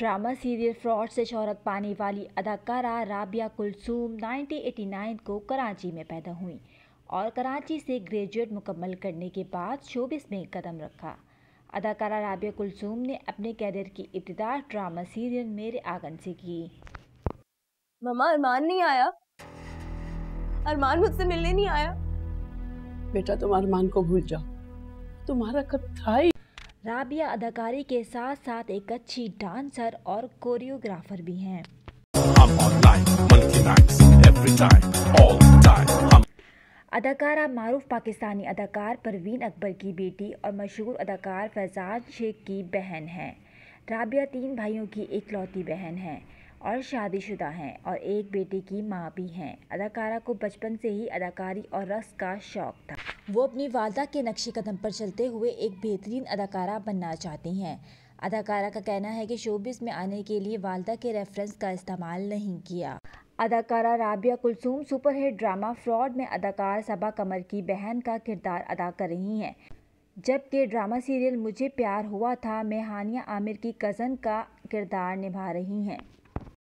drama serial fraud से शहरत पाने वाली अदाकारा राबिया कुलसूम 1989 को कराची में पैदा हुई और कराची से ग्रेजुएट मुकम्मल करने के बाद शोबिस में कदम रखा अदाकारा राबिया कुलसूम ने अपने कैरियर की इब्तदा ड्रामा सीरियल मेरे आंगन से की ममा अरमान नहीं आया अरमान मुझसे मिलने नहीं आया बेटा तुम अरमान को भूल जाओ तुम्हारा कब था ही राबिया अदाकारी के साथ साथ एक अच्छी डांसर और कोरियोग्राफर भी हैं अदाकारा मारूफ पाकिस्तानी अदाकार परवीन अकबर की बेटी और मशहूर अदाकार फैजान शेख की बहन हैं राबिया तीन भाइयों की इकलौती बहन हैं और शादीशुदा हैं और एक बेटे की माँ भी हैं अदाकारा को बचपन से ही अदाकारी और रस का शौक था वो अपनी वालदा के नक्शे कदम पर चलते हुए एक बेहतरीन अदाकारा बनना चाहती हैं अदाकारा का कहना है कि शोबिस में आने के लिए वालदा के रेफरेंस का इस्तेमाल नहीं किया अदाकारा Rabia Kulsoom superhit drama fraud में अदाकार सबा कमर की बहन का किरदार अदा कर रही हैं जबकि ड्रामा सीरियल मुझे प्यार हुआ था मैं हानिया आमिर की कज़न का किरदार निभा रही हैं